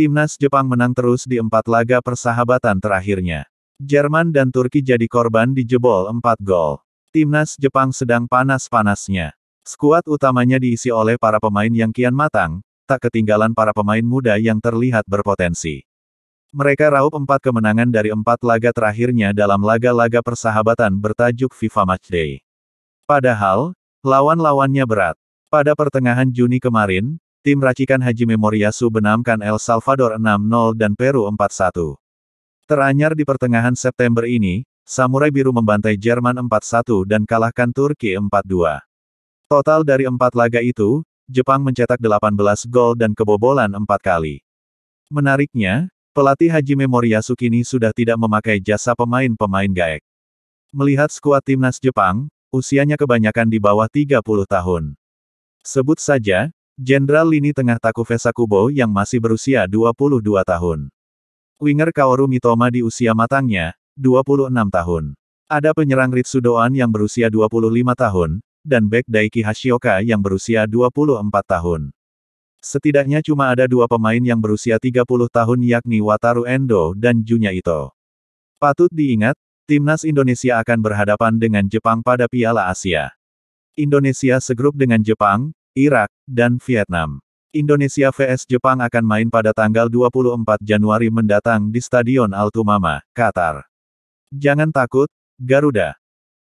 Timnas Jepang menang terus di empat laga persahabatan terakhirnya. Jerman dan Turki jadi korban di jebol empat gol. Timnas Jepang sedang panas-panasnya. Skuad utamanya diisi oleh para pemain yang kian matang, tak ketinggalan para pemain muda yang terlihat berpotensi. Mereka raup empat kemenangan dari empat laga terakhirnya dalam laga-laga persahabatan bertajuk FIFA Matchday. Padahal, lawan-lawannya berat. Pada pertengahan Juni kemarin, Tim racikan Haji Memoriasu benamkan El Salvador 6-0 dan Peru 4-1. Teranyar di pertengahan September ini, Samurai Biru membantai Jerman 4-1 dan kalahkan Turki 4-2. Total dari empat laga itu, Jepang mencetak 18 gol dan kebobolan empat kali. Menariknya, pelatih Haji Memoriasu kini sudah tidak memakai jasa pemain-pemain gaek. Melihat skuad timnas Jepang, usianya kebanyakan di bawah 30 tahun. Sebut saja, Jenderal lini tengah Takufe Sakubo yang masih berusia 22 tahun. Winger Kaoru Mitoma di usia matangnya, 26 tahun. Ada penyerang Ritsu Doan yang berusia 25 tahun, dan bek Daiki Hashioka yang berusia 24 tahun. Setidaknya cuma ada dua pemain yang berusia 30 tahun yakni Wataru Endo dan Junya Ito. Patut diingat, Timnas Indonesia akan berhadapan dengan Jepang pada Piala Asia. Indonesia segrup dengan Jepang, Irak, dan Vietnam. Indonesia vs Jepang akan main pada tanggal 24 Januari mendatang di Stadion Altumama, Qatar. Jangan takut, Garuda.